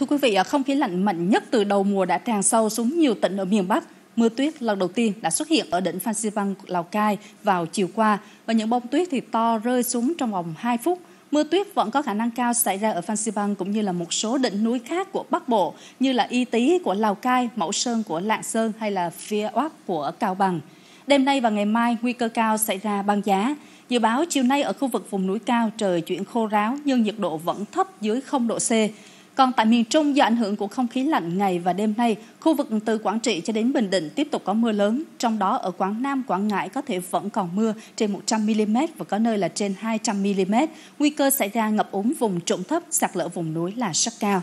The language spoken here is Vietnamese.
Thưa quý vị, à, không khí lạnh mạnh nhất từ đầu mùa đã tràn sâu xuống nhiều tỉnh ở miền Bắc. Mưa tuyết lần đầu tiên đã xuất hiện ở đỉnh Phan Xipang, Lào Cai vào chiều qua và những bông tuyết thì to rơi xuống trong vòng 2 phút. Mưa tuyết vẫn có khả năng cao xảy ra ở Phan Xipang cũng như là một số đỉnh núi khác của Bắc Bộ như là Y Tý của Lào Cai, Mẫu Sơn của Lạng Sơn hay là Phía Oác của Cao Bằng. Đêm nay và ngày mai nguy cơ cao xảy ra băng giá. Dự báo chiều nay ở khu vực vùng núi cao trời chuyển khô ráo nhưng nhiệt độ vẫn thấp dưới 0 độ C. Còn tại miền Trung do ảnh hưởng của không khí lạnh ngày và đêm nay, khu vực từ Quảng Trị cho đến Bình Định tiếp tục có mưa lớn, trong đó ở Quảng Nam, Quảng Ngãi có thể vẫn còn mưa trên 100 mm và có nơi là trên 200 mm. Nguy cơ xảy ra ngập úng vùng trũng thấp, sạt lở vùng núi là rất cao.